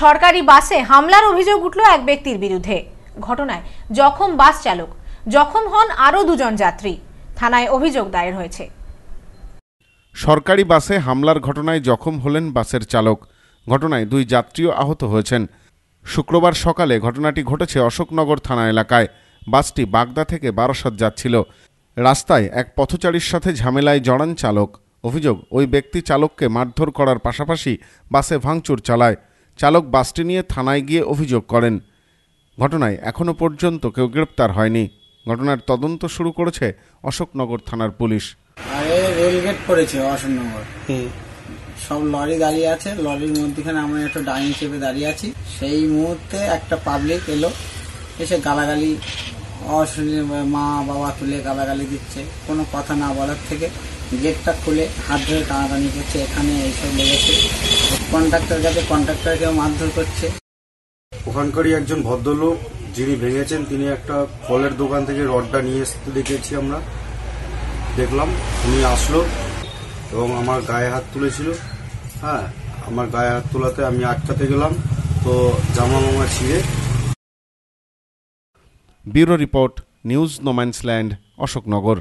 সরকারি বাসে হামলার অভিযোগ উঠল এক ব্যক্তির বিরুদ্ধে ঘটনায় জখম বাস চালক জখম হন আরও দুজন যাত্রী থানায় অভিযোগ দায়ের হয়েছে সরকারি বাসে হামলার ঘটনায় জখম হলেন বাসের চালক ঘটনায় দুই যাত্রীও আহত হয়েছেন শুক্রবার সকালে ঘটনাটি ঘটেছে অশোকনগর থানা এলাকায় বাসটি বাগদা থেকে বারাসাত যাচ্ছিল রাস্তায় এক পথচারীর সাথে ঝামেলায় জড়ান চালক অভিযোগ ওই ব্যক্তি চালককে মারধর করার পাশাপাশি বাসে ভাঙচুর চালায় চালক বাসটি নিয়ে থানায় গিয়ে অভিযোগ করেন ঘটনায় এখনও পর্যন্ত কেউ গ্রেপ্তার হয়নি ঘটনার তদন্ত শুরু করেছে অশোকনগর থানার পুলিশ রেলগেট করেছে অশোকনগর সব লরি দাঁড়িয়ে আছে লরির মধ্যেখানে আমরা একটা ডাইনিং চেপে দাঁড়িয়ে আছি সেই মুহূর্তে একটা পাবলিক এলো এসে গালাগালি অশুনে মা বাবা তুলে গালাগালি দিচ্ছে কোনো কথা না বলার থেকে গেটটা খুলে হাত ধরে টানাটানি করছে এখানে এইসব লেগেছে কন্ট্রাক্টর কন্ট্রাক্টর কেউ মারধর করছে ওখানকারই একজন ভদ্রলোক যিনি ভেঙেছেন তিনি একটা ফলের দোকান থেকে রডটা নিয়ে আসতে দেখেছি আমরা দেখলাম উনি আসলো এবং আমার গায়ে হাত তুলেছিল হ্যাঁ আমার গায়ে হাত তোলাতে আমি আটকাতে গেলাম তো জামা মামা ছিঁড়ে bureau report news no man's land Ashoknagar